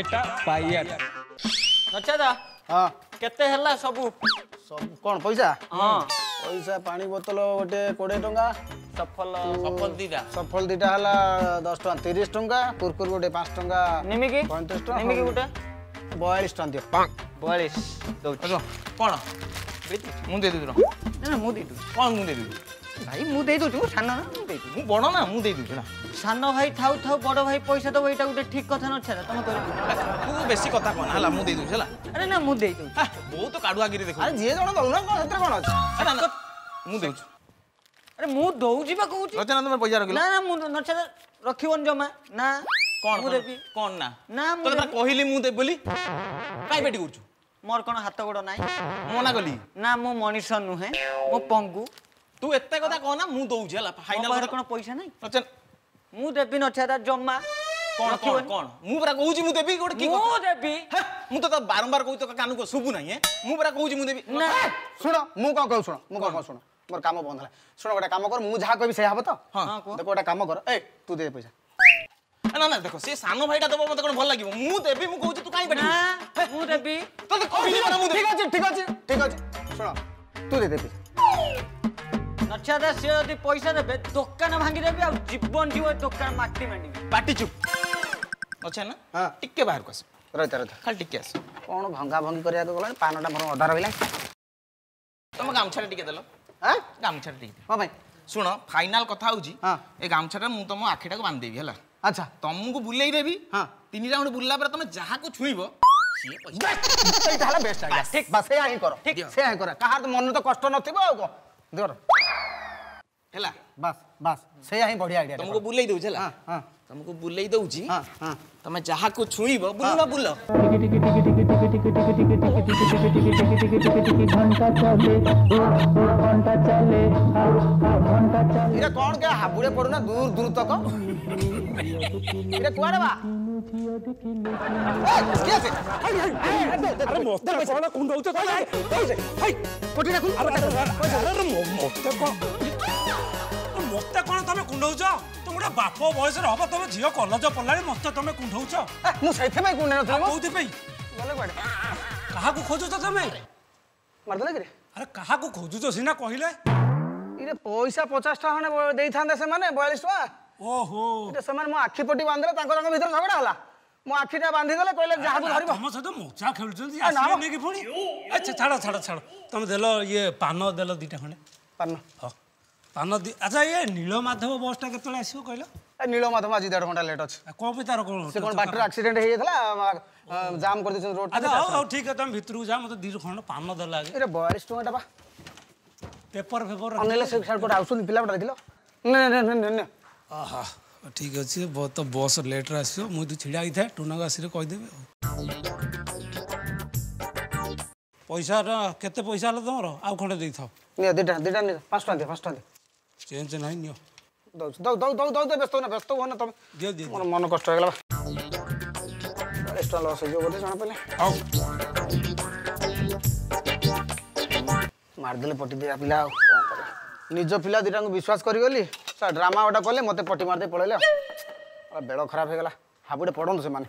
এটা ପାଇଆର ନଚାଦା ହଁ କେତେ ହେଲା ସବୁ ସବୁ କ'ଣ ପଇସା ହଁ ପଇସା ପାଣି ବୋତଲ ଗୋଟେ କୋଡ଼ିଏ ଟଙ୍କା ସଫଲ ସଫଲ ଦୁଇଟା ସଫଲ ଦୁଇଟା ହେଲା ଦଶ ଟଙ୍କା ତିରିଶ ଟଙ୍କା କୁରକୁରି ଗୋଟେ ପାଞ୍ଚ ଟଙ୍କା ନିମିକି ପଇଁତିରିଶ ଟଙ୍କା ନିମିକି ଗୋଟେ ବୟାଳିଶ ଟଙ୍କା ଦିଅ ବୟାଳିଶ ଦେଉଛି କ'ଣ ମୁଁ ଦେଇଦେବି ମୁଁ ଦେଇଦେବି କ'ଣ ମୁଁ ଦେଇଦେବି ଭାଇ ମୁଁ ଦେଇଦେଉଛି ମୁଁ ସାନ ନା ମୁଁ ଦେଇଦେବି ମୁଁ ବଡ଼ ନା ମୁଁ ଦେଇଦେଉଛି ନା ସାନ ଭାଇ ଥାଉ ଥାଉ ବଡ଼ ଭାଇ ପଇସା ଦେବ ଏଇଟା ଗୋଟେ ଠିକ୍ କଥା ନଛାଡ଼ ତମେ କହିବ ତୁ ବେଶୀ କଥା କହନା ହେଲା ମୁଁ ଦେଇଦେଉଛି ହେଲା ଆରେ ନା ମୁଁ ଦେଇଦେଉଛି ବହୁତ କାଢୁଆଗିରି ଦେଖ ଆରେ ଯିଏ ଜଣ ଦେଉନା କ'ଣ ସେଥିରେ କ'ଣ ଅଛି ମୁଁ ଦେଉଛି ଆରେ ମୁଁ ଦଉଛି ବା କହୁଛି ନଚେନା ତମେ ପଇସା ରଖିଲ ନା ମୁଁ ନଚେନା ରଖିବନି ଜମା ନା କ'ଣ ମୁଁ ଦେବି କ'ଣ ନା ନା ମୁଁ କହିଲି ମୁଁ ଦେବି ବୋଲି କାଇଁ ବେଟି କରୁଛୁ ମୋର କ'ଣ ହାତ ଗୋଡ଼ ନାହିଁ ମନା କଲି ନା ମୁଁ ମଣିଷ ନୁହେଁ ମୁଁ ପଙ୍ଗୁ তু এতে কথা কো না মু দউছ হলা ফাইনাল করে কোন পয়সা নাই আচ্ছা মু দেবি 9000 জম্মা কোন কোন কোন মু পরা কহুছি মু দেবি গড কি মু দেবি মু তো বারবার কই তো কানু কো শুবু নাই মু পরা কহুছি মু দেবি না শুনো মু কো কও শুনো মু কো কও শুনো মোর কাম বন্ধ হলা শুনো গোটে কাম কর মু যা কইবি সে হব তো হ্যাঁ দেখো এটা কাম কর এই তু দে পয়সা না না দেখো সে সানো ভাইটা দেব মতে কোন ভাল লাগিব মু দেবি মু কহুছি তু কাই পাটি না মু দেবি তো কইলি না মু ঠিক আছে ঠিক আছে ঠিক আছে শুনো তু দে দে পয়সা ସଚ୍ଛାଦା ସେ ଯଦି ପଇସା ଦେବେ ଦୋକାନ ଭାଙ୍ଗିଦେବି ଆଉ ଜୀବନ ଯିବ ଦୋକାନ ମାଟି ମାଣ୍ଡିବି ପାଟି ଚୁପ୍ ଅଛା ନା ହଁ ଟିକେ ବାହାରକୁ ଆସ ରହିଥା ରହିଥା ଖାଲି ଟିକେ ଆସ କ'ଣ ଭଙ୍ଗା ଭଙ୍ଗି କରିବାକୁ ଗଲାଣି ପାନଟା ମୋର ଅଧା ରହିଲା ତମ ଗାମଛାଟା ଟିକେ ଦେଲ ହଁ ଗାମଛାଟା ଟିକେ ହଁ ଭାଇ ଶୁଣ ଫାଇନାଲ କଥା ହଉଛି ଏ ଗାମଛାଟା ମୁଁ ତମ ଆଖିଟାକୁ ବାନ୍ଧିଦେବି ହେଲା ଆଚ୍ଛା ତମକୁ ବୁଲେଇ ଦେବି ହଁ ତିନି ରାଉଣ୍ଡ ବୁଲିଲା ପରେ ତମେ ଯାହାକୁ ଛୁଇଁବ ସେଇଟା ହେଲା ବେଷ୍ଟ ଆଜ୍ଞା ଠିକ୍ ବା ସେଇଆ ହିଁ କର ଠିକ୍ ସେଇଆ ହିଁ କର କାହାର ମନ ତ କଷ୍ଟ ନଥିବ ଆଉ କ'ଣ ହେଲା ବାସ୍ ବାସ୍ ସେଇଆ ହିଁ ବଢ଼ିଆ ଆଇଡ଼ିଆ ତମକୁ ବୁଲେଇ ଦେଉଛି ହେଲା ତମକୁ ବୁଲେଇ ଦେଉଛି ତମେ ଯାହାକୁ ଛୁଇଁବ ବୁଲ ନା ବୁଲ ଏଇଟା କ'ଣ କେ ହାବୁଡ଼େ ପଡ଼ୁନା ଦୂର ଦୂର ତକ ଏଇଟା କୁଆଡ଼େ ବା ମତେ କ'ଣ କୁଣ୍ଡଉଛ মতে কোণ তুমি কুণ্ডৌছ তুমি গোটা বাপ বয়সরে হব তুমি ঝিও কলেজ পড়লানি মতে তুমি কুণ্ডৌছ মু সেইপাই কুণ্ডাই নথিলি মো কোউথিপাই গলে কুয়াড়ে কাহাকু খোঁজুছ তুমি মারদেলে কিরে আরে কাহাকু খোঁজুছ সিনা কহিলে ইরে পয়সা পচাশ টাকা খন্ডে দেইথান্তে সেমানে বয়াল্লিশ টাকা ওহো এটা সেমানে মো আখি পটি বান্ধিলে তাঙ্ক তাঙ্ক ভিতরে ঝগড়া হলা ମୋ ଆଖିଟା ବାନ୍ଧିଦେଲେ କହିଲେ ଯାହାକୁ ଧରିବ ତମ ସହିତ ମଜା ଖେଳୁଛନ୍ତି ଆସିବେ ନେଇକି ପୁଣି ଆଚ୍ଛା ଛାଡ଼ ଛାଡ଼ ଛାଡ଼ ତମେ ଦେଲ ଇଏ ପାନ ଦେଲ ଦୁଇଟା ଖଣ୍ଡେ ପାନ ହଁ ଦି ଆଚ୍ଛା ଏ ନୀଳମାଧବ ବସ୍ଟା କେତେବେଳେ ଆସିବ କହିଲ ନୀଳମାଧବ ଆଜି ଦେଢ଼ ଘଣ୍ଟା ଲେଟ୍ ଅଛି କ'ଣ ପାଇଁ ତାର କ'ଣ ସେ କ'ଣ ବାଟରେ ଆକ୍ସିଡେଣ୍ଟ ହେଇଯାଇଥିଲା ଜାମ୍ କରିଦେଇଛନ୍ତି ରୋଡ଼ ହଉ ହଉ ଠିକ୍ ଅଛି ତମେ ଭିତରକୁ ଯାଅ ମୋତେ ଦୁଇ ଖଣ୍ଡ ପାନ ଦେଲା ଆରେ ବୟାଳିଶ ଟଙ୍କାଟା ବା ପେପର ଫେପର ନେଲେ ସେ ସାର୍ ଗୋଟେ ଆସୁଛନ୍ତି ପିଲାପଟା ଦେଖିଲ ଓହୋ ଠିକ୍ ଅଛି ତ ବସ୍ ଲେଟ୍ରେ ଆସିବ ମୁଁ ଏଠି ଛିଡ଼ା ହେଇଥାଏ ଟୁନାକୁ ଆସିଲେ କହିଦେବି ଆଉ ପଇସାଟା କେତେ ପଇସା ହେଲା ତୁମର ଆଉ ଖଣ୍ଡେ ଦେଇଥାଅ ଦୁଇଟା ଦିଟା ପାଞ୍ଚ ଟଙ୍କା ଦିଅ ପାଞ୍ଚ ଟଙ୍କା ଦିଅ চেঞ্জ নাই নিও দৌছি দৌ দৌ দৌ দৌ ব্যস্ত না ব্যস্ত হো না তুমি দিও দিও মোর মন কষ্ট হয়ে গেল এক্সট্রা লস হয়ে যাবো বোধে জনা পেলে আও মারিদেলে পটি দিয়া পিলা আও নিজ পিলা দুইটাঙ্কু বিশ্বাস করিগলি ড্রামা গোটা কলে মতো পটি মারিদে পড়াইলে বেড় খারাপ হয়ে গেল হাবুটে পড়ন্তু সেমানে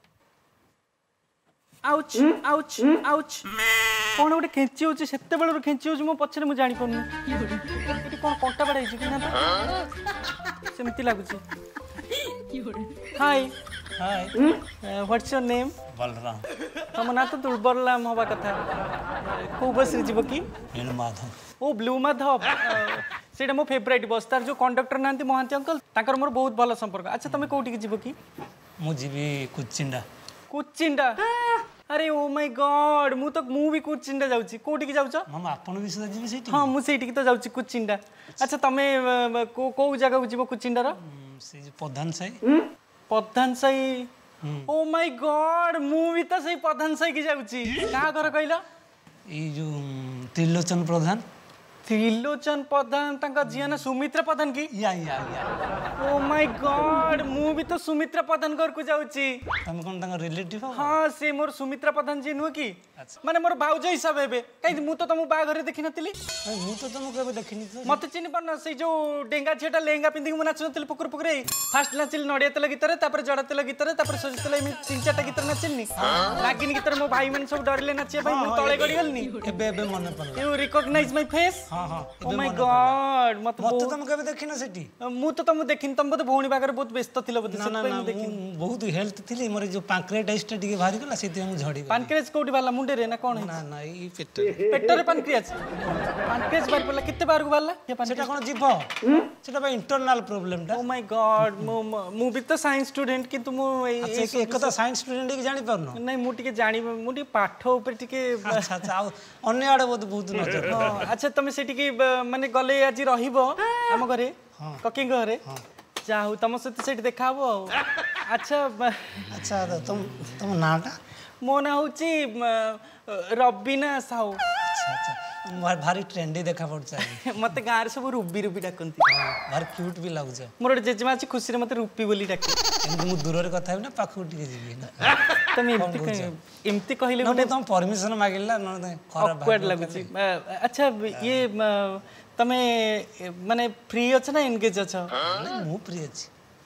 আউচ আউচ আউচ কোন গোটে খেঞ্চি হচ্ছে সেতবেলর খেঞ্চি হচ্ছে মো পছরে মু জানি পারুনি এটি কোন কন্টা বাড়া হইছে কিনা সেমতি লাগুছি hi hi what's your name Balaram তোমার না তো দুর্বলরাম হওয়া কথা কেউ বসরে যাব কি ব্লু মাধব ও ব্লু মাধব ସେଇଟା ମୋ ଫେଭରାଇଟ୍ ବସ୍ ତାର ଯେଉଁ କଣ୍ଡକ୍ଟର ନାହାନ୍ତି ମହାନ୍ତି ଅଙ୍କଲ ତାଙ୍କର ମୋର ବହୁତ ଭଲ ସମ୍ପର୍କ ଆଚ୍ଛା ତମେ କୋଉଠିକି ଯିବ କି ମୁଁ ଯିବି କୁଚିଣ୍ଡା କୁଚିଣ୍ଡା আরে ও মাই গড মু তো মু বি কুচিন্ডা যাচ্ছি কোটিকি যাচ্ছ মামা আপন বি সুদা জিবি সেইটি হ্যাঁ মু সেইটিকি তো যাচ্ছি কুচিন্ডা আচ্ছা তুমি কো জায়গা যাব কুচিন্ডার সেই যে প্রধান সাই প্রধান সাই ও মাই গড মু বি তো সেই প্রধান সাই কি যাচ্ছি কাহা ঘর কইল এই যে ত্রিলোচন প্রধান त्रिलोचन प्रधान तंका जिया ना सुमित्रा प्रधान की या या या ओ माय गॉड मु भी तो सुमित्रा प्रधान घर को जाउची तम कोन तंका रिलेटिव हां से मोर सुमित्रा प्रधान जी नु की माने मोर भाउज हिसाब हेबे काई मु तो तमु बा घरे देखि नथिली मु तो तमु केबे देखि नि मते चिनि पन से जो डेंगा छेटा लेंगा पिंदी मु नाचन तिल पुकुर पुकुरे फास्ट नाचिल नडिया तेल गीतरे तापर जड़ा तेल गीतरे तापर सोज तेल एमे तीन चारटा गीत नाचिल नि लागिन गीतरे मो भाई मन सब डरले नाचे भाई मु तळे गडी गलनी एबे एबे मन पन यू रिकॉग्नाइज माय फेस ହଁ ହଁ ଓ ମାଇ ଗଡ୍ ମତେ ମତେ ତମେ କେବେ ଦେଖିନ ସେଠି ମୁଁ ତ ତମକୁ ଦେଖିନି ତମେ ବୋଧେ ଭଉଣୀ ପାଖରେ ବହୁତ ବ୍ୟସ୍ତ ଥିଲ ବୋଧେ ନା ନା ବହୁତ ହେଲ୍ଥ ଥିଲି ମୋର ଯୋଉ ପାନକ୍ରିଆଟାଇଟିସଟା ଟିକେ ବାହାରି ଗଲା ସେଥିପାଇଁ ମୁଁ ଝଡ଼ି ପାନକ୍ରିଆସ କୋଉଠି ବାହାରିଲା ମୁଣ୍ଡରେ ନା କ'ଣ ନା ନା ଏଇ ପେଟରେ ପେଟରେ ପାନକ୍ରିଆସ ପାନକ୍ରିଆସ ବାହାରି ପଡ଼ିଲା କେତେ ବାହାରକୁ ବାହାରିଲା ସେଟା କ'ଣ ଯିବ ସେଟା ପାଇଁ ଇଣ୍ଟରନାଲ ପ୍ରୋବ୍ଲେମଟା ଓ ମାଇ ଗଡ୍ ମୁଁ ମୁଁ ବି ତ ସାଇନ୍ସ ଷ୍ଟୁଡେଣ୍ଟ କିନ୍ତୁ ମୁଁ ଏକଥା ସାଇନ୍ସ ଷ୍ଟୁଡେଣ୍ଟ ହେଇକି ଜାଣିପାରୁନ ନାଇଁ ମୁଁ ଟିକେ ଜାଣିବି ମୁଁ ଟିକେ ପାଠ ଉପରେ ଟିକେ ଆଚ୍ଛା ଆଚ୍ଛା ଆଉ ଅନ୍ୟ ଆଡ଼େ ବୋଧେ ବହୁତ ନଜର ହଁ ଆଚ୍ଛା ତମେ ସେ ଟିକେ ମାନେ ଗଲେ ଆଜି ରହିବ ଆମ ଘରେ କକିଙ୍କ ଘରେ ଯାହା ହଉ ତମ ସହିତ ସେଠି ଦେଖାହବ ଆଉ ଆଚ୍ଛା ଆଚ୍ଛା ତମ ନାଁଟା ମୋ ନାଁ ହେଉଛି ରବିନା ସାହୁ ଆଚ୍ଛା ଆଚ୍ଛା ଭାରି ଟ୍ରେଣ୍ଡି ଦେଖାପଡ଼ୁଛି ମୋତେ ଗାଁରେ ସବୁ ରୁବି ରୁବି ଡାକନ୍ତି ଭାରି କ୍ୟୁଟ୍ ବି ଲାଗୁଛି ମୋର ଗୋଟେ ଜେଜେମା ଅଛି ଖୁସିରେ ମୋତେ ରୁପି ବୋଲି ଡାକେ ଏମିତି ମୁଁ ଦୂରରେ କଥା ହେବି ନା ପାଖକୁ ଟିକେ ଯିବି ତମେ ଏମିତି ଏମିତି କହିଲେ ଗୋଟେ ତମ ପରମିଶନ ମାଗିଲା ଖରାପ ଲାଗୁଛି ଆଚ୍ଛା ଇଏ ତମେ ମାନେ ଫ୍ରି ଅଛ ନା ଏନଗେଜ୍ ଅଛ ମୁଁ ଫ୍ରି ଅଛି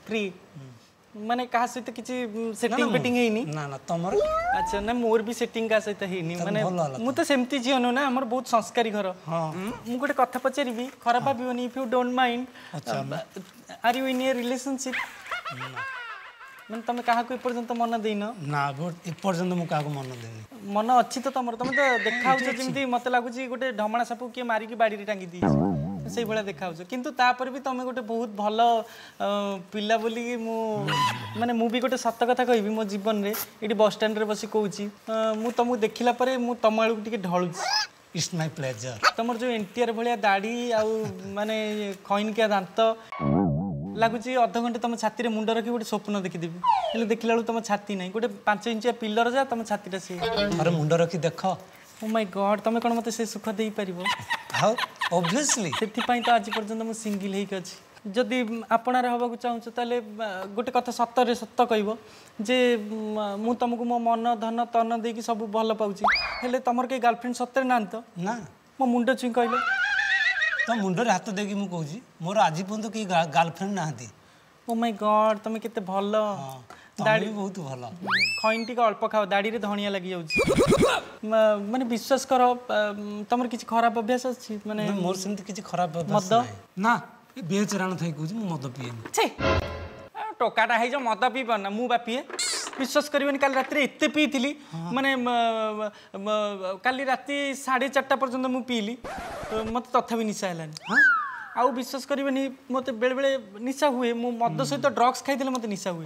ଫ୍ରି माने कहा से त किछि सेटिंग फिटिंग हेनी ना ना तमर अच्छा ने मोर भी सेटिंग का से त हेनी माने मु त समती जी अनु ना हमर बहुत संस्कारिक घर हम मु गोटे कथा पचेरीबी खराबा भयो नी इफ यू डोंट माइन्ड अच्छा uh are you in a relationship मन तमे कहा को पर्यंत मने दिन ना बट ए पर्यंत मु का को मन न दे मन अछि त तमर त देखाउ छ किंती मते लागु छी गोटे ढमणा सपु के मारि कि बाडी री टांगी दी ସେଇଭଳିଆ ଦେଖାଯାଉଛ କିନ୍ତୁ ତାପରେ ବି ତମେ ଗୋଟେ ବହୁତ ଭଲ ପିଲା ବୋଲିକି ମୁଁ ମାନେ ମୁଁ ବି ଗୋଟେ ସତ କଥା କହିବି ମୋ ଜୀବନରେ ଏଠି ବସଷ୍ଟାଣ୍ଡରେ ବସି କହୁଛି ମୁଁ ତମକୁ ଦେଖିଲା ପରେ ମୁଁ ତମ ଆଡ଼କୁ ଟିକେ ଢଳୁଛି ଇଟ୍ସ ମାଇ ପ୍ଲେଜର ତମର ଯେଉଁ ଏନ୍ଟିଆର ଭଳିଆ ଦାଢ଼ି ଆଉ ମାନେ ଖଇନିକିଆ ଦାନ୍ତ ଲାଗୁଛି ଅଧଘଣ୍ଟେ ତମ ଛାତିରେ ମୁଣ୍ଡ ରଖି ଗୋଟେ ସ୍ୱପ୍ନ ଦେଖିଦେବି ହେଲେ ଦେଖିଲା ବେଳକୁ ତମ ଛାତି ନାହିଁ ଗୋଟେ ପାଞ୍ଚ ଇଞ୍ଚିଆ ପିଲର ଯା ତମ ଛାତିଟା ସିଏ ଥରେ ମୁଣ୍ଡ ରଖି ଦେଖ ଓ ମାଇ ଗଡ୍ ତମେ କ'ଣ ମୋତେ ସେ ସୁଖ ଦେଇପାରିବ ଆଉ ଅବଭିୟସଲି ସେଥିପାଇଁ ତ ଆଜି ପର୍ଯ୍ୟନ୍ତ ମୁଁ ସିଙ୍ଗିଲ୍ ହେଇକି ଅଛି ଯଦି ଆପଣାର ହେବାକୁ ଚାହୁଁଛ ତାହେଲେ ଗୋଟେ କଥା ସତରେ ସତ କହିବ ଯେ ମୁଁ ତମକୁ ମୋ ମନ ଧନ ତନ ଦେଇକି ସବୁ ଭଲ ପାଉଛି ହେଲେ ତମର କେହି ଗାର୍ଲଫ୍ରେଣ୍ଡ ସତରେ ନାହାନ୍ତି ତ ନା ମୋ ମୁଣ୍ଡ ଛୁଇଁ କହିଲେ ତ ମୁଣ୍ଡରେ ହାତ ଦେଇକି ମୁଁ କହୁଛି ମୋର ଆଜି ପର୍ଯ୍ୟନ୍ତ କେହି ଗାର୍ଲଫ୍ରେଣ୍ଡ ନାହାନ୍ତି ଓ ମାଇ ଗଡ୍ ତମେ କେତେ ଭଲ দাড়ি বহুত ভাল খইনটিকে অল্প খাও দাড়িরে ধনিয়া লাগি যাচ্ছে মানে বিশ্বাস কর তোমার কিছু খারাপ অভ্যাস আছে মানে মোর সেমতি কিছু খারাপ অভ্যাস মদ না বেচরাণ থাই কইছি মু মদ পিয়েনি ছি ଟୋକାଟା ହେଇଯାଉ ମଦ ପିଇପାରୁନା ମୁଁ ବା ପିଏ ବିଶ୍ୱାସ କରିବେନି କାଲି ରାତିରେ ଏତେ ପିଇଥିଲି ମାନେ କାଲି ରାତି ସାଢ଼େ ଚାରିଟା ପର୍ଯ୍ୟନ୍ତ ମୁଁ ପିଇଲି ମୋତେ ତଥାପି ନିଶା ହେଲାନି ଆଉ ବିଶ୍ୱାସ କରିବେନି ମୋତେ ବେଳେବେଳେ ନିଶା ହୁଏ ମୁଁ ମଦ ସହିତ ଡ୍ରଗ୍ସ ଖାଇଥିଲେ ମୋତେ ନିଶା ହୁଏ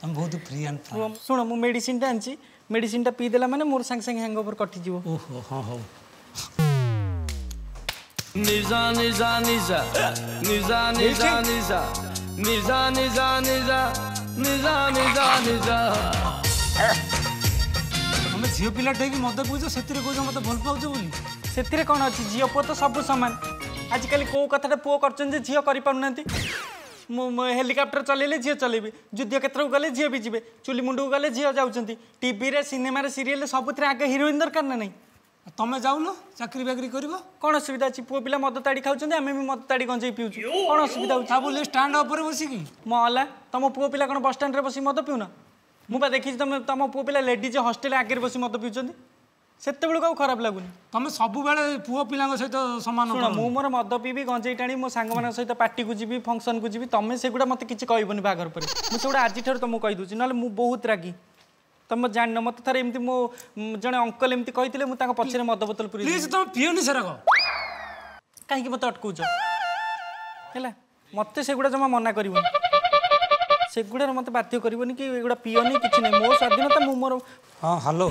তুমি বহুত ফ্রি আন্ড ফ্রাঙ্ক শুণ মু মেডিসিনটা আনছি মেডিসিনটা পি দেলা মানে মোর সাঙ্গে সাঙ্গে হ্যাঙ্গওভার কটি যাব ওহো হ্যাঁ হ্যাঁ নিজা নিজা নিজা নিজা নিজা নিজা নিজা নিজা নিজা নিজা নিজা নিজা তুমি ঝিও পিলাটা হইকি মদ পিউছ সেতিরে কইছ মতে ভাল পাউছ বলি সেতিরে কোন আছে ঝিও পুয়া তো সবু সমান আজকাল কেউ কথাটা পুয়া করছেন যে ঝিও করিপারু না হেলিকপ্টর চলাইলে ঝিও চলাইবে যুদ্ধ ক্ষেত্রকে গেলে ঝিও বি যাবে চুলি মুন্ডু গেলে ঝিও যাচ্ছেন টিভিরে সিনেমার সিরিয়েল সবুথে আগে হিরোইন দরকার না নাই তুমি যাউন চাকরি বাকরি করব কোণ অসুবিধা আছে পুয়া পিলা মদ তাড়ি খাওছেন আমি বি মদ তাড়ি গঞ্জেই পিউছু কোণ অসুবিধা হচ্ছে তা বলে স্ট্যান্ড উপরে বসিকি মলা তোম পুয়া পিলা কোণ বস স্ট্যান্ডে বসি মদ পিউনা মু বা দেখিছি তুমি তোম পুয়া পিলা লেডিজ হস্টেল আগে বসি মদ পিউছন্তি त्यति बेला खराब समान लाग तम सबै पो पिला मद पि गन्जै टाइम म साङ मर्टीको जुन फङ्सनको जिमेगा मती कि बाहर त्यो आज त मैदे न रागि त म जान म थोर एम मन अङ्कल एमले म पछि मद बोतल पुरा कहीँक मत अटक मते सगुडा जमा मनागुडा मत बाध्य मधिन म हेलो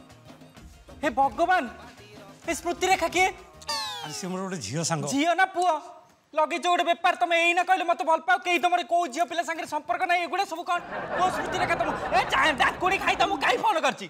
হে ভগবান ଏ ସ୍ମୃତିରେଖା କିଏ ଆଜି ସେ ମୋର ଗୋଟେ ଝିଅ ସାଙ୍ଗ ଝିଅ ନା ପୁଅ ଲଗେଇଛ ଗୋଟେ ବେପାର ତମେ ଏଇନା କହିଲେ ମତେ ଭଲ ପାଅ କେହି ତମର କୋଉ ଝିଅ ପିଲା ସାଙ୍ଗରେ ସମ୍ପର୍କ ନାହିଁ ଏଗୁଡ଼ା ସବୁ କ'ଣ କୋଉ ସ୍ମୃତିରେଖା ତମ ଏ ଡାକୁଣି ଖାଇ ତମକୁ କାହିଁ ଫୋନ କରିଛି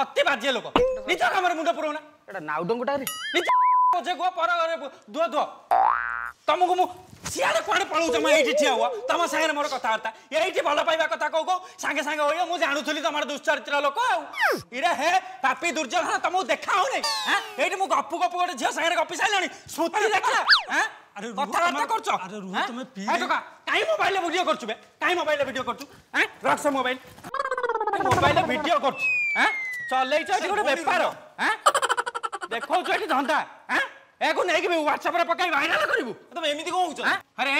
ଅତି ବାଜ୍ୟ ଲୋକ ନିଜ କାମରେ ମୁଣ୍ଡ ପୁରଉନା ଏଟା ନାଉଡଙ୍ଗୁଟାରେ ନିଜ ପଛେ କୁହ ପର ଘରେ ଧୁଅ ଧୁଅ ତମକୁ ମୁଁ ସିଆଡ଼େ କୁଆଡ଼େ ପଳଉଛ ମୁଁ ଏଇଠି ଠିଆ ହୁଅ ତମ ସାଙ୍ଗରେ ମୋର କଥାବାର୍ତ୍ତା ଏଇଠି ଭଲ ପାଇବା କଥା କହୁ କହୁ ସାଙ୍ଗେ ସାଙ୍ଗେ ହୋଇଅ ମୁଁ ଜାଣୁଥିଲି ତମର ଦୁଶ୍ଚରିତ୍ର ଲୋକ ଆଉ ଇରେ ହେ ପାପି ଦୁର୍ଯ୍ୟୋଧନ ତମକୁ ଦେଖା ହଉନି ଏଇଠି ମୁଁ ଗପୁ ଗପୁ ଗୋଟେ ଝିଅ ସାଙ୍ଗରେ ଗପି ସାରିଲାଣି ସ୍ମୃତି ଦେଖିଲା କଥାବାର୍ତ୍ତା କରୁଛ କାହିଁ ମୋବାଇଲରେ ଭିଡ଼ିଓ କରୁଛୁ ବେ କାହିଁ ମୋବାଇଲରେ ଭିଡ଼ିଓ କରୁଛୁ ରଖ ମୋବାଇଲ ମୋବାଇଲରେ ଭିଡ଼ିଓ କରୁଛୁ চলেইছ এটি গোটে বেপার দেখছ এটি ধন্দা এখন নেই হোয়াটসঅ্যাপ পকাই ভাইরাল করবু তুমি এমনি কম হচ্ছ আরে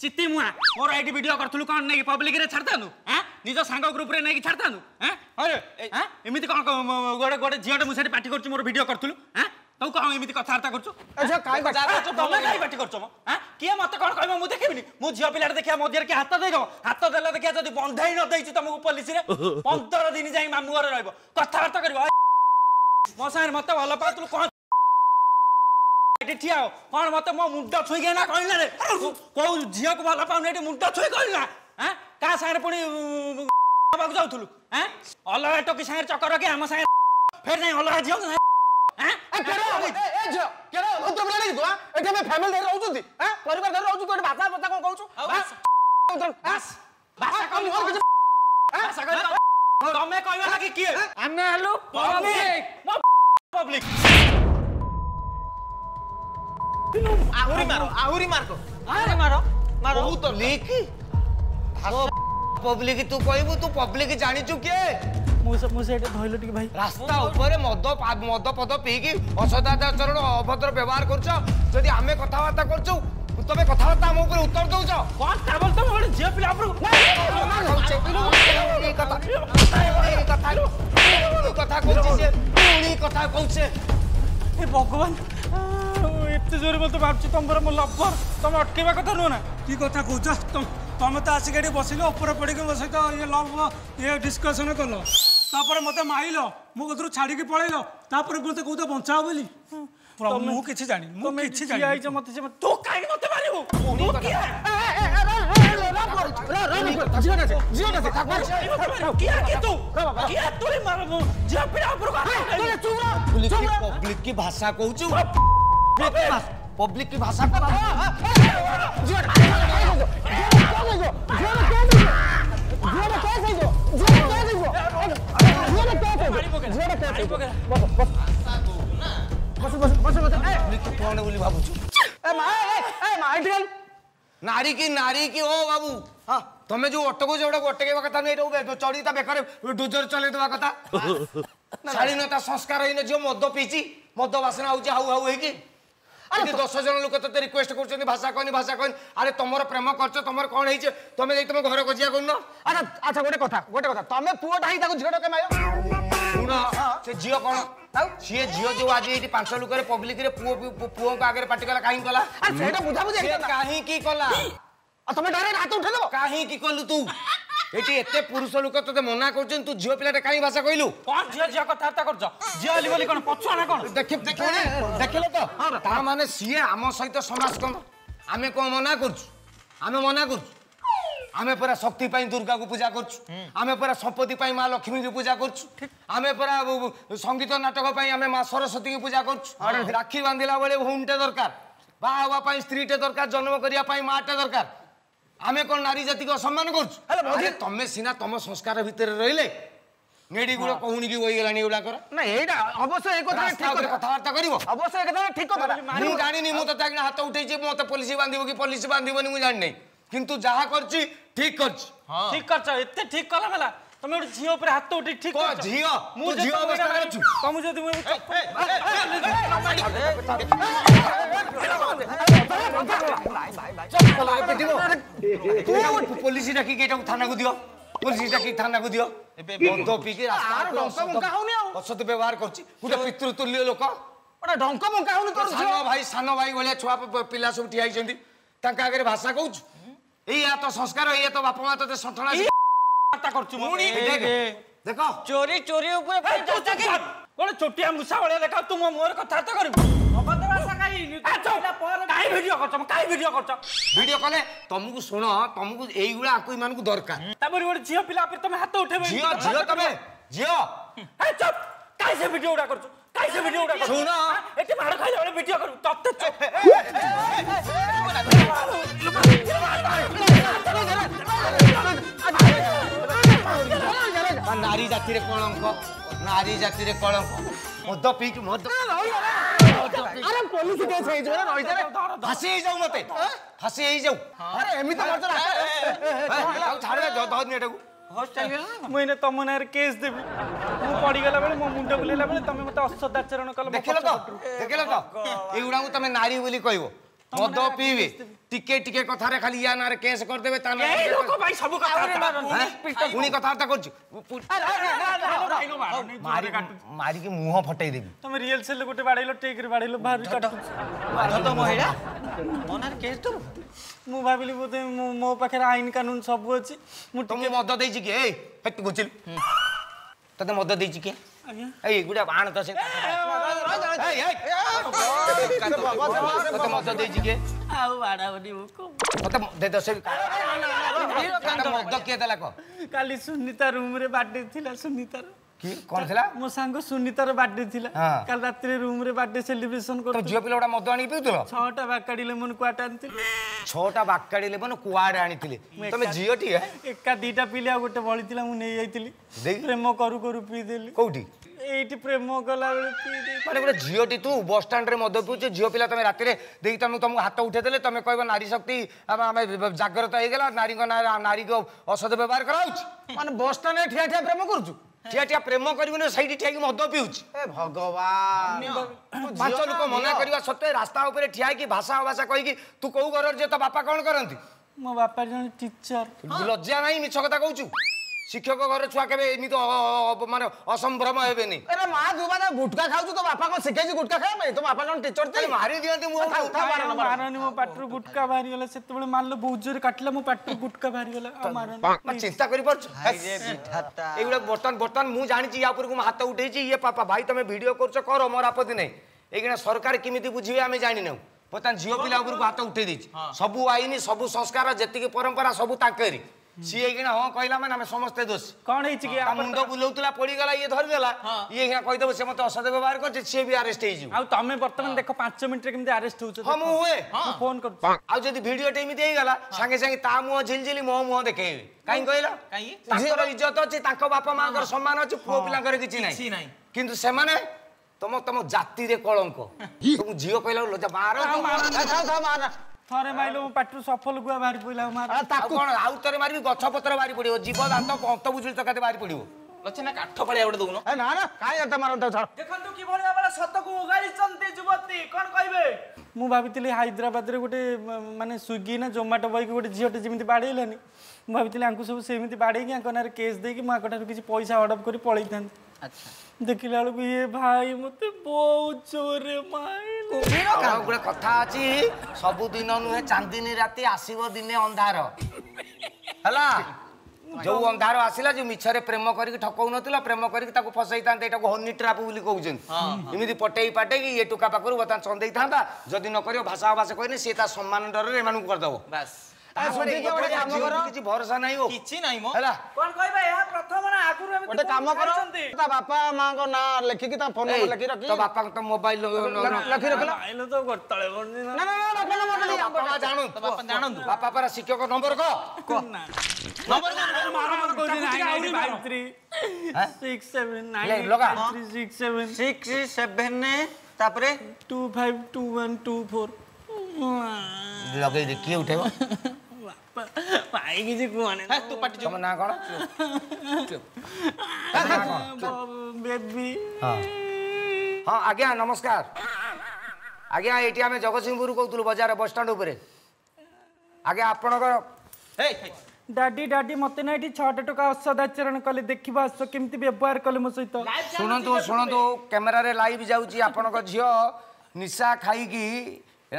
চিতি মুয়া মোর এইটি ভিডিও করলু কম নেই পব্লিক ছাড়তানু হ্যাঁ নিজ সাঙ্গ গ্রুপে নেই ছাড়তানু হ্যাঁ এমনি কম গোটে গোটে ঝিওটে মু সেটি পার্টি করছি মোর ভিডিও করলু হ্যাঁ ତୁ କ'ଣ ଏମିତି କଥାବାର୍ତ୍ତା କରୁଛୁ ତମେ କାହିଁ ପାଟି କରୁଛ ମ କିଏ ମତେ କ'ଣ କହିବ ମୁଁ ଦେଖିବିନି ମୁଁ ଝିଅ ପିଲାଟା ଦେଖିବା ମୋ ଦେହରେ କିଏ ହାତ ଦେଇଦେବ ହାତ ଦେଲେ ଦେଖିବା ଯଦି ବନ୍ଧାଇ ନ ଦେଇଛି ତମକୁ ପୋଲିସରେ ପନ୍ଦର ଦିନ ଯାଇ ମାମୁଁ ଘରେ ରହିବ କଥାବାର୍ତ୍ତା କରିବ ମୋ ସାଙ୍ଗରେ ମତେ ଭଲ ପାଉଥିଲୁ କ'ଣ ଏଠି ଠିଆ ହୋ କ'ଣ ମତେ ମୋ ମୁଣ୍ଡ ଛୁଇଁକି ନା କହିଲା ରେ କୋଉ ଝିଅକୁ ଭଲ ପାଉନି ଏଠି ମୁଣ୍ଡ ଛୁଇଁ କହିଲା କାହା ସାଙ୍ଗରେ ପୁଣି ହେବାକୁ ଯାଉଥିଲୁ ଅଲଗା ଟୋକି ସାଙ୍ଗରେ ଚକର କି ଆମ ସାଙ୍ଗରେ ଫେର ଯାଇ ଅଲଗା ଝିଅ ଝିଅ କେର ଭଦ୍ର ପିଲା ନେଇକି ତୁ ଏଠି ଆମେ ଫ୍ୟାମିଲି ଧରି ରହୁଛନ୍ତି ପରିବାର ଧରି ରହୁଛୁ ତୁ ଏଠି ଭାଷା କଥା କ'ଣ କହୁଛୁ ଭାଷା କହିଲି ମୋର କିଛି ଭାଷା କହିଲି ତମେ କହିବା ଲାଗି କିଏ ଆମେ ହେଲୁ ପବ୍ଲିକ ମୋ ପବ୍ଲିକ ଆହୁରି ମାର ଆହୁରି ମାର ଆରେ ମାର ମାର ମୁଁ ତ ଲିକ ପବ୍ଲିକ ତୁ କହିବୁ ତୁ ପବ୍ଲିକ ଜାଣିଛୁ କିଏ ମୁଁ ସେଇଟା ଧଇଲ ଟିକେ ଭାଇ ରାସ୍ତା ଉପରେ ମଦ ମଦ ପଦ ପିଇକି ଅସଦାଚରଣ ଅଭଦ୍ର ବ୍ୟବହାର କରୁଛ ଯଦି ଆମେ କଥାବାର୍ତ୍ତା କରୁଛୁ ତମେ କଥାବାର୍ତ୍ତା ଆମ ଉପରେ ଉତ୍ତର ଦଉଛ କଣ କାମଲ ତମ ଗୋଟେ ଝିଅ ପିଲା କଥା କହୁଛି ସେ ପୁଣି କଥା କହୁଛେ ଏ ଭଗବାନ ଏତେ ଜୋରେ ମୋତେ ଭାବୁଛି ତମର ମୋ ଲଭର ତମେ ଅଟକେଇବା କଥା ନୁହଁ ନା କି କଥା କହୁଛ ତମେ ତ ଆସିକି ଏଠି ବସିଲ ଉପରେ ପଡ଼ିକି ମୋ ସହିତ ଇଏ ଲଭ୍ ଇଏ ଡିସ୍କସନ୍ କଲ তারপরে মতো মাইল মো কতু ছাড়িকি পড়াইল তারপরে মতো কৌ বঞ্চাও বলি ମୁଁ କିଛି ଜାଣିନି ମୁଁ କିଛି ଜାଣିନି ମତେ ସେ ତୁ କାହିଁକି ମତେ ମାରିବୁ ମୁଁ କିଏ पब्लिक की भाषा कहूँ पब्लिक की भाषा झियो ନାରୀ କି ନାରୀ କି ଓ ବାବୁ ତମେ ଯୋଉ ଅଟୋକୁ ଯୋଉଟାକୁ ଅଟକେଇବା କଥା ନୁହେଁ ଏଇଟାକୁ ଚଢି ତା ବେକରେ ଡୁଜର ଚଲେଇଦେବା କଥା ଛାଡ଼ିନ ତା ସଂସ୍କାର ହେଇନ ଝିଅ ମଦ ପିଇଛି ମଦ ବାସନା ହଉଛି ହାଉ ହାଉ ହେଇକି ଆରେ ଦଶ ଜଣ ଲୋକ ତତେ ରିକ୍ୱେଷ୍ଟ କରୁଛନ୍ତି ଭାଷା କହନି ଭାଷା କହନି ଆରେ ତମର ପ୍ରେମ କରିଛ ତମର କ'ଣ ହେଇଛି ତମେ ଯାଇ ତମ ଘର କଜିଆ କରୁନ ଆଚ୍ଛା ଆଚ୍ଛା ଗୋଟେ କଥା ଗୋଟେ କଥା ତମେ ପୁଅଟା ହେଇ ତାକୁ ଝିଅଟା କେମିତି ସେ ଝିଅ କ'ଣ ଆଉ ସିଏ ଝିଅ ଯୋଉ ଆଜି ଏଇଠି ପାଞ୍ଚ ଲୋକରେ ପବ୍ଲିକରେ ପୁଅ ପୁଅଙ୍କ ଆଗରେ ପାଟି କଲା କାହିଁକି କଲା ସେଇଟା ବୁଝାବୁଝି କାହିଁକି କଲା ଆଉ ତମେ ଡାଇରେକ୍ଟ ହାତ ଉଠେଇଦେବ କାହିଁକି କଲୁ ତୁ ଏଠି ଏତେ ପୁରୁଷ ଲୋକ ତତେ ମନା କରୁଛନ୍ତି ତୁ ଝିଅ ପିଲାଟା କାହିଁ ଭାଷା କହିଲୁ କଣ ଝିଅ ଝିଅ କଥାବାର୍ତ୍ତା କରୁଛ ଝିଅ ହେଲି ବୋଲି କଣ ପଛୁଆ ନା କଣ ଦେଖିଲେ ତ ତା ମାନେ ସିଏ ଆମ ସହିତ ସମାଜ କଣ ଆମେ କଣ ମନା କରୁଛୁ ଆମେ ମନା କରୁଛୁ ଆମେ ପରା ଶକ୍ତି ପାଇଁ ଦୁର୍ଗାକୁ ପୂଜା କରୁଛୁ ଆମେ ପରା ସମ୍ପତ୍ତି ପାଇଁ ମା ଲକ୍ଷ୍ମୀଙ୍କୁ ପୂଜା କରୁଛୁ ଆମେ ପରା ସଙ୍ଗୀତ ନାଟକ ପାଇଁ ଆମେ ମା ସରସ୍ୱତୀଙ୍କୁ ପୂଜା କରୁଛୁ ରାକ୍ଷୀ ବାନ୍ଧିଲା ବେଳେ ଭଉଣୀଟେ ଦରକାର ବାହା ହେବା ପାଇଁ ସ୍ତ୍ରୀଟେ ଦରକାର ଜନ୍ମ କରିବା ପାଇଁ ମାଟେ ଦରକାର ଆମେ କ'ଣ ନାରୀ ଜାତିକୁ ଅସମ୍ମାନ କରୁଛୁ ହେଲେ ତମେ ସିନା ତମ ସଂସ୍କାର ଭିତରେ ରହିଲେ নেড়িগুলো কহুনি কি হয়ে গেলানি এগুলাকর না এইটা অবশ্যই এই কথা ঠিক কথা কথাবার্তা করিব অবশ্যই এই কথা ঠিক কথা মু জানিনি মু তো তাকে হাত উঠেছি মতে পুলিশ বান্ধিব কি পুলিশ বান্ধিবনি মু জানি নাই কিন্তু যাহা করছি ঠিক করছি ঠিক করছ এতে ঠিক কলা মেলা তুমি গোটে ঝিও উপরে হাত উঠি ঠিক কর ঝিও মু ঝিও অবস্থা করছ তুমি যদি মু পুলিশ ডাকি ডাকিকি এটা থানাকু দিও পুলিশ ডাকি থানা থানাকু দিও এবে বন্ধ রাস্তা হউনি আউ অসত ব্যবহার করছি গোটে পিতৃতুল্য লোক ওটা ଗୋଟେ ଡଙ୍କ হউনি করছ সানো ভাই সানো ভাই বলে ଛୁଆ পিলা সব ଠିଆ ହେଇଛନ୍ତି তাঙ্কা আগে ভাষা কউছ ଇଏ ତ ସଂସ୍କାର ଇଏ ତ ବାପା ମା ତତେ ସଠଣା କରୁଛୁ ଦେଖ ଚୋରି ଚୋରି ଉପରେ কোন চোটিয়া মুসা ভাবে দেখা তু মো মোর কথাবার্তা করবু কাই ভিডিও করছ কাই ভিডিও ভিডিও ঝিও তুমি ঝিও ঝিও তুমি ঝিও চুপ ভিডিও গুলা করছো कैसे वीडियो उठा सुन ना एते मार खाले वाले वीडियो करू तब तक नारी जाति रे कलंक नारी जाति रे कलंक मद पीच मद अरे पुलिस केस हे जो रहि जा हसी हे मते हसी हे जाऊ अरे एमिता मर्दर हां छाड़ दे दहद नेटाकू होश चाहिए तुम ना केस देवी मु पड़ी गला मो मुंड बुले बेले तमे मते असदाचरण कल देखिलो तो देखिलो तो एउडा को नारी बोली মদ পিবে টিকে টিকে কথারে খালি ইয়া নারে কেস করে দেবে তা না এই লোক ভাই সব কথা উনি কথাবার্তা করছি মারি মারি কি মুহ ফটাই দেবি তুমি রিয়েল সেল গোটে বাড়াইলো টেক রে বাড়াইলো বাহার কাট বাধত মহিলা মনার কেস তো মু ভাবিলি বোধে মো পাখে আইন কানুন সব আছে মু তুমি মদ দেইছি কি এই হেটি গুছিল তোতে মদ দেইছি কি এই গুড়া বাণ তো সে এই এই ତତେ ମଦ ଦେଇଛି କିଏ ଆଉ ବାଡ଼ାବନି ମତେ ଦେଇଦ ସେ ମଦ କିଏ ଦେଲା କହ କାଲି ସୁନିତା ରୁମ୍ରେ ବାର୍ଥଡେ ଥିଲା ସୁନିତାର କଣ ଥିଲା ମୋ ସାଙ୍ଗ ସୁନିତାର ବାର୍ଥଡେ ଥିଲା କାଲି ରାତିରେ ରୁମ୍ରେ ବାର୍ଥଡେ ସେଲିବ୍ରେସନ କରୁ ଝିଅ ପିଲା ଗୋଟା ମଦ ଆଣିକି ପିଉଥିଲ ଛଅଟା ବାକାଡି ଲେମନ କୁଆଟା ଆଣିଥିଲି ଛଅଟା ବାକାଡି ଲେମନ କୁଆଡେ ଆଣିଥିଲି ତମେ ଝିଅଟିଏ ଏକା ଦିଟା ପିଲି ଆଉ ଗୋଟେ ବଳିଥିଲା ମୁଁ ନେଇଯାଇଥିଲି ପ୍ରେମ କରୁ କରୁ ପିଇଦେଲି କୋଉଠି ଏଇଠି ପ୍ରେମ କଲାବେଳେ ମାନେ ଗୋଟେ ଝିଅଟି ତୁ ବସ୍ ଷ୍ଟାଣ୍ଡରେ ମଦ ପିଉଛୁ ଝିଅ ପିଲା ତମେ ରାତିରେ ଦେଇକି ତମେ ତମକୁ ହାତ ଉଠେଇ ଦେଲେ ତମେ କହିବ ନାରୀ ଶକ୍ତି ଆମେ ଜାଗ୍ରତ ହେଇଗଲା ନାରୀଙ୍କ ନାଁ ନାରୀକୁ ଔଷଧ ବ୍ୟବହାର କରାହଉଛି ମାନେ ବସ୍ ଷ୍ଟାଣ୍ଡରେ ଠିଆ ଠିଆ ପ୍ରେମ କରୁଛୁ ଠିଆ ଠିଆ ପ୍ରେମ କରିବୁନି ସେଇଠି ଠିଆକି ମଦ ପିଉଛି ଏ ଭଗବାନ ପାଞ୍ଚ ଲୋକ ମନା କରିବା ସତ୍ତ୍ୱେ ରାସ୍ତା ଉପରେ ଠିଆ ହେଇକି ଭାଷା ଅଭାଷା କହିକି ତୁ କୋଉ ଘରରେ ଯେ ତୋ ବାପା କ'ଣ କରନ୍ତି ମୋ ବାପା ଜଣେ ଟିଚର ଲଜ୍ଜା ନାହିଁ ମିଛ କଥା କହୁଛୁ শিক্ষক ঘর ছুয়া কেবে এমনি মানে অসম্ভ্রম হবেনি আরে মা তু মানে গুটকা খাওছু তো বাপা কোন শিখাইছি গুটকা খাওয়া পাই তো বাপা কোন টিচর তে মারি দিয়ন্তি মো মারনি মো পাটরু গুটকা বাহারি গলা সেতবেলে মারলো বহুত জোরে কাটলা মো পাটরু গুটকা বাহারি গলা মারনি মা চিন্তা করি পারছ আরে বিধাতা এগুলা বর্তমান বর্তমান মু জানিছি ইয়া পরকু মু হাত উঠেছি ইয়ে পাপা ভাই তুমি ভিডিও করছ কর মোর আপত্তি নাই এইগিনা সরকার কিমিতি বুঝিবে আমি জানি নাও বর্তমান ঝিও পিলা উপরকু হাত উঠে দিছি সবু আইনি সবু সংস্কার যেতিকি পরম্পরা সবু তাঙ্কেরি ସିଏ କିଣା ହଁ କହିଲା ମାନେ ଆମେ ସମସ୍ତେ ଦୋଷୀ କଣ ହେଇଛି କି ମୁଣ୍ଡ ବୁଲଉଥିଲା ପଡିଗଲା ଇଏ ଧରିଦେଲା ଇଏ କିଣା କହିଦେବ ସେ ମତେ ଅସଦ ବ୍ୟବହାର କରିଛି ସିଏ ବି ଆରେଷ୍ଟ ହେଇଯିବ ଆଉ ତମେ ବର୍ତ୍ତମାନ ଦେଖ ପାଞ୍ଚ ମିନିଟରେ କେମିତି ଆରେଷ୍ଟ ହଉଛ ହଁ ମୁଁ ହୁଏ ଫୋନ କରୁଛି ଆଉ ଯଦି ଭିଡିଓଟେ ଏମିତି ହେଇଗଲା ସାଙ୍ଗେ ସାଙ୍ଗେ ତା ମୁହଁ ଝିଲଝିଲି ମୋ ମୁହଁ ଦେଖେଇବେ କାହିଁକି କହିଲ ତାଙ୍କର ଇଜ୍ଜତ ଅଛି ତାଙ୍କ ବାପା ମାଙ୍କର ସମ୍ମାନ ଅଛି ପୁଅ ପିଲାଙ୍କର କିଛି ନାହିଁ କିନ୍ତୁ ସେମାନେ ତମ ତମ ଜାତିରେ କଳଙ୍କ ଝିଅ କହିଲା ଲଜା ମାର ଥରେ ମାଇଲୁ ପାଟିରୁ ସଫଲ ଗୁଆ ବାହାରି ପଡ଼ିଲା ତାକୁ କଣ ଆଉ ଥରେ ମାରିବି ଗଛ ପତ୍ର ବାହାରି ପଡ଼ିବ ଜୀବ ଦାନ୍ତ ଅନ୍ତ ବୁଝୁଳି ତକାତେ ବାହାରି ପଡ଼ିବ ଲଛନା କାଠ ପାଳିଆ ଗୋଟେ ଦଉନ ନା ନା କାଇଁ ଏତେ ମାରନ୍ତ ଛାଡ଼ କିଭଳି ଭାବରେ ସତକୁ ଓଗାଳିଛନ୍ତି ଯୁବତୀ କଣ କହିବେ ମୁଁ ଭାବିଥିଲି ହାଇଦ୍ରାବାଦରେ ଗୋଟେ ମାନେ ସ୍ୱିଗି ନା ଜୋମାଟୋ ବହିକି ଗୋଟେ ଝିଅଟେ ଯେମିତି ବାଡ଼େଇଲାନି ମୁଁ ଭାବିଥିଲି ଆଙ୍କୁ ସବୁ ସେମିତି ବାଡ଼େଇକି ଆଙ୍କ ନାଁରେ କେସ୍ ଦେଇକି ମୁଁ ଆଙ୍କଠାରୁ କିଛି ପଇସା ଅର୍ଡ଼ର କରି ପଳେଇଥାନ୍ତି ଆଚ୍ଛା ଦେଖିଲା ବେଳକୁ ଇଏ ଭାଇ ମତେ ବହୁତ ଜୋରରେ ଗୋଟେ କଥା ଅଛି ସବୁଦିନ ନୁହେଁ ଚାନ୍ଦିନୀ ରାତି ଆସିବ ଦିନେ ଅନ୍ଧାର ହେଲା ଯୋଉ ଅନ୍ଧାର ଆସିଲା ଯୋଉ ମିଛରେ ପ୍ରେମ କରିକି ଠକଉନଥିଲା ପ୍ରେମ କରିକି ତାକୁ ଫସେଇଥାନ୍ତେ ଏଇଟାକୁ ହନି ଟ୍ରାପ୍ ବୋଲି କହୁଛନ୍ତି ଏମିତି ପଟେଇ ପାଟେଇକି ଇଏ ଟୁକା ପାଖରୁ ବର୍ତ୍ତମାନ ଚନ୍ଦେଇଥାନ୍ତା ଯଦି ନ କରିବ ଭାଷା ଭାଷା କହିନି ସିଏ ତା ସମ୍ମାନ ଡରରେ ଏମାନଙ୍କୁ କରିଦେବ ବାସ୍ ଗୋଟେ କାମ କର କିଛି ଭରସା ନାହିଁ ଓ କିଛି ନାହିଁ ମୋ ହେଲା କଣ କହିବା ଏହା ପ୍ରଥମ ନା ଆଗରୁ ଆମେ ଗୋଟେ କାମ କର ତା ବାପା ମାଙ୍କ ନାଁ ଲେଖିକି ତା ଫୋନ ନମ୍ବର ଲେଖି ରଖି ତା ବାପାଙ୍କ ତ ମୋବାଇଲ ଲେଖି ରଖିଲା ଆଇଲ ତ ଗର୍ତ୍ତାଳେ ନା ନା ନା ବାପା ନମ୍ବର ଲେଖି ବାପା ଜାଣୁ ବାପା ଜାଣନ୍ତୁ ବାପା ପରା ଶିକ୍ଷକ ନମ୍ବର କହ ନମ୍ବର ମାର ମାର କହୁଛି 993 679 ଲଗା 367 667 ତାପରେ 252124 ଲଗେଇ ଦେ କିଏ ଉଠେଇବ କିଛି କୁହନି ତୁ ପାଟି ତମ ନାଁ କ'ଣ ବେବି ହଁ ଆଜ୍ଞା ନମସ୍କାର ଆଜ୍ଞା ଏଇଠି ଆମେ ଜଗତସିଂହପୁରରୁ କହୁଥିଲୁ ବଜାର ବସଷ୍ଟାଣ୍ଡ ଉପରେ ଆଜ୍ଞା ଆପଣଙ୍କର ଡାଡି ଡାଡି ମତେ ନା ଏଠି ଛଅଟା ଟଙ୍କା ଅସଦାଚରଣ କଲେ ଦେଖିବା ଆସ କେମିତି ବ୍ୟବହାର କଲେ ମୋ ସହିତ ଶୁଣନ୍ତୁ ଶୁଣନ୍ତୁ କ୍ୟାମେରାରେ ଲାଇଭ୍ ଯାଉଛି ଆପଣଙ୍କ ଝିଅ ନିଶା ଖାଇକି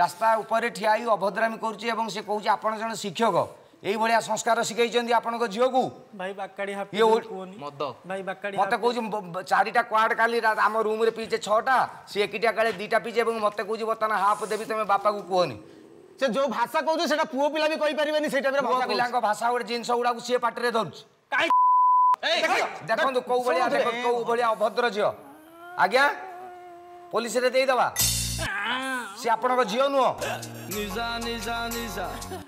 রাস্তা উপরে ঠিয়া হয়ে অভদ্রামি করছি এবং সে কৌছে আপনার জন শিক্ষক এই এইভাবে সংস্কার শিখাই আপনার ঝিউকু মতো চারিটা কোয়াড কালি আমার রুমে পিছে ছটা সে একটা কালে দুইটা পিছে এবং মতো কুচি বর্তমানে হাফ দেবি তুমি বাপা কুহনি সে যে ভাষা কৌছে সেটা পুয় পিলা বি কইপারিবেনি পুয় পিলাঙ্ক ভাষা গোটে জিনিস গুড়া সি পাটরে ধরছে দেখুন কেউ ভাড়া অভদ্র ঝিও আজ্ঞা পুলিশে দিয়ে দেওয়া সে আপনার ঝিও নুহ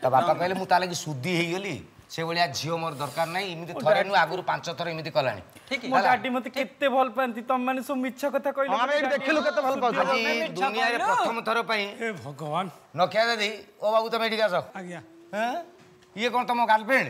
তা বাপা কে মু তাহলে সুদি হয়ে গলি সেভাবে ঝিও মোর দরকার নাই এমনি থরে নু আগর পাঁচ থর এমনি কলানি মো ডাডি মতে কেতে ভাল পাঁতি তম মানে সব মিছ কথা কইলে আমি দেখিলু কেতে ভাল পাও আজি দুনিয়া রে প্রথম থর পাই হে ভগবান নকিয়া দাদি ও বাবু তুমি এদিকে আসো আজ্ঞা হ্যাঁ ইয়ে কোন তোমার গার্লফ্রেন্ড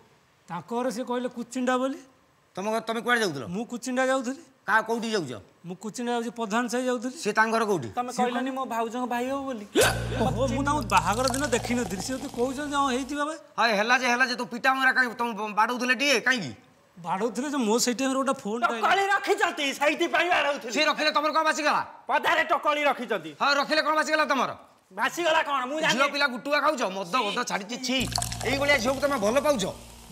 ତାଙ୍କ ଘରେ ସେ କହିଲେ କୁଚିଣ୍ଡା ବୋଲି ତମ ତମେ କୁଆଡ଼େ ଯାଉଥିଲ ମୁଁ କୁଚିଣ୍ଡା ଯାଉଥିଲି କା କୋଉଠି ଯାଉଛ ମୁଁ କୁଚିଣ୍ଡା ଯାଉଛି ପ୍ରଧାନ ସାହି ଯାଉଥିଲି ସେ ତାଙ୍କ ଘର କୋଉଠି ତମେ କହିଲନି ମୋ ଭାଉଜଙ୍କ ଭାଇ ହବ ବୋଲି ଓହୋ ମୁଁ ତାଙ୍କୁ ବାହାଘର ଦିନ ଦେଖିନଥିଲି ସେ କହୁଛନ୍ତି ହଁ ହେଇଥିବ ବା ହଁ ହେଲା ଯେ ହେଲା ଯେ ତୁ ପିଟା ମରା କାହିଁକି ତମ ବାଡ଼ଉଥିଲେ ଟିକେ କାହିଁକି ବାଡ଼ଉଥିଲେ ଯେ ମୋ ସେଇ ଟାଇମ୍ରେ ଗୋଟେ ଫୋନ୍ ଟକଳି ରଖିଛନ୍ତି ସେଇଥିପାଇଁ ବାଡ଼ଉଥିଲି ସେ ରଖିଲେ ତମର କ'ଣ ବାସିଗଲା ପଦାରେ ଟକଳି ରଖିଛନ୍ତି ହଁ ରଖିଲେ କ'ଣ ବାସିଗଲା ତମର ଭାସିଗଲା କ'ଣ ମୁଁ ଝିଅ ପିଲା ଗୁଟୁଆ ଖାଉଛ ମଦ ମଦ ଛାଡ଼ିଛି ଛି ଏଇଭଳିଆ ଝିଅକୁ ତମେ ଭଲ ପାଉଛ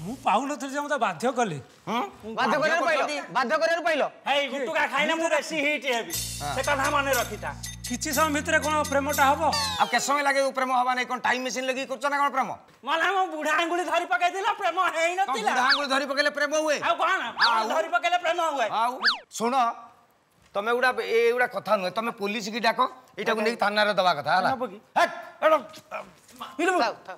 ମୁଁ ପାଉନଥିଲି ଯେ ମୋତେ ବାଧ୍ୟ କଲେ ବାଧ୍ୟ କରିବାକୁ ପାଇଲ ବାଧ୍ୟ କରିବାକୁ ପାଇଲ ହେଇ ଗୁଟୁକା ଖାଇଲେ ମୁଁ ବେଶୀ ହିଟ୍ ହେବି ସେ କଥା ମନେ ରଖିଥା କିଛି ସମୟ ଭିତରେ କ'ଣ ପ୍ରେମଟା ହବ ଆଉ କେତେ ସମୟ ଲାଗେ ପ୍ରେମ ହବା ନାଇଁ କ'ଣ ଟାଇମ୍ ମେସିନ୍ ଲଗେଇ କରୁଛ ନା କ'ଣ ପ୍ରେମ ମଲା ମୋ ବୁଢା ଆଙ୍ଗୁଳି ଧରି ପକେଇଥିଲା ପ୍ରେମ ହେଇନଥିଲା ବୁଢା ଆଙ୍ଗୁଳି ଧରି ପକେଇଲେ ପ୍ରେମ ହୁଏ ଆଉ କ'ଣ ଧରି ପକେଇଲେ ପ୍ରେମ ହୁଏ ଆଉ ଶୁଣ ତମେ ଗୁଡ଼ା ଏଗୁଡ଼ା କଥା ନୁହେଁ ତମେ ପୋଲିସ କି ଡାକ ଏଇଟାକୁ ନେଇକି ଥାନାରେ ଦବା କଥା ହେଲା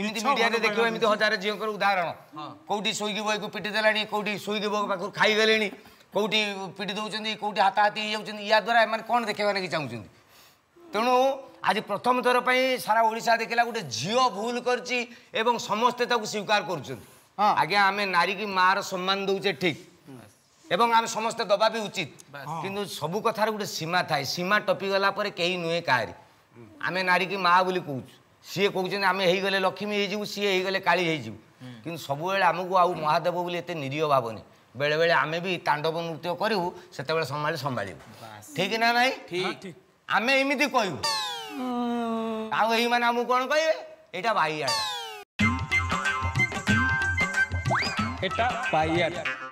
ଏମିତି ମିଡ଼ିଆରେ ଦେଖିବ ଏମିତି ହଜାରେ ଝିଅଙ୍କର ଉଦାହରଣ କୋଉଠି ଶୋଇକି ବହିକୁ ପିଟି ଦେଲାଣି କୋଉଠି ଶୋଇକି ବୋ ପାଖରୁ ଖାଇଗଲେଣି କୋଉଠି ପିଟି ଦେଉଛନ୍ତି କୋଉଠି ହାତାହାତି ହେଇଯାଉଛନ୍ତି ୟା ଦ୍ୱାରା ଏମାନେ କ'ଣ ଦେଖେଇବା ଲାଗି ଚାହୁଁଛନ୍ତି ତେଣୁ ଆଜି ପ୍ରଥମ ଥର ପାଇଁ ସାରା ଓଡ଼ିଶା ଦେଖିଲା ଗୋଟେ ଝିଅ ଭୁଲ କରିଛି ଏବଂ ସମସ୍ତେ ତାକୁ ସ୍ୱୀକାର କରୁଛନ୍ତି ଆଜ୍ଞା ଆମେ ନାରୀକି ମାଆର ସମ୍ମାନ ଦେଉଛେ ଠିକ୍ ଏବଂ ଆମେ ସମସ୍ତେ ଦେବା ବି ଉଚିତ କିନ୍ତୁ ସବୁ କଥାର ଗୋଟେ ସୀମା ଥାଏ ସୀମା ଟପିଗଲା ପରେ କେହି ନୁହେଁ କାହାରି ଆମେ ନାରୀକି ମା ବୋଲି କହୁଛୁ ସିଏ କହୁଛନ୍ତି ଆମେ ହେଇଗଲେ ଲକ୍ଷ୍ମୀ ହେଇଯିବୁ ସିଏ ହେଇଗଲେ କାଳି ହେଇଯିବୁ କିନ୍ତୁ ସବୁବେଳେ ଆମକୁ ଆଉ ମହାଦେବ ବୋଲି ଏତେ ନିରୀହ ଭାବନି ବେଳେବେଳେ ଆମେ ବି ତାଣ୍ଡବ ନୃତ୍ୟ କରିବୁ ସେତେବେଳେ ସମ୍ଭାଳି ସମ୍ଭାଳିବୁ ଠିକ ନା ନାଇଁ ଆମେ ଏମିତି କହିବୁ ଆଉ ଏଇମାନେ ଆମକୁ କ'ଣ କହିବେ ଏଇଟା ବାଇଆଟା ଏଟା ବାଇଆଟା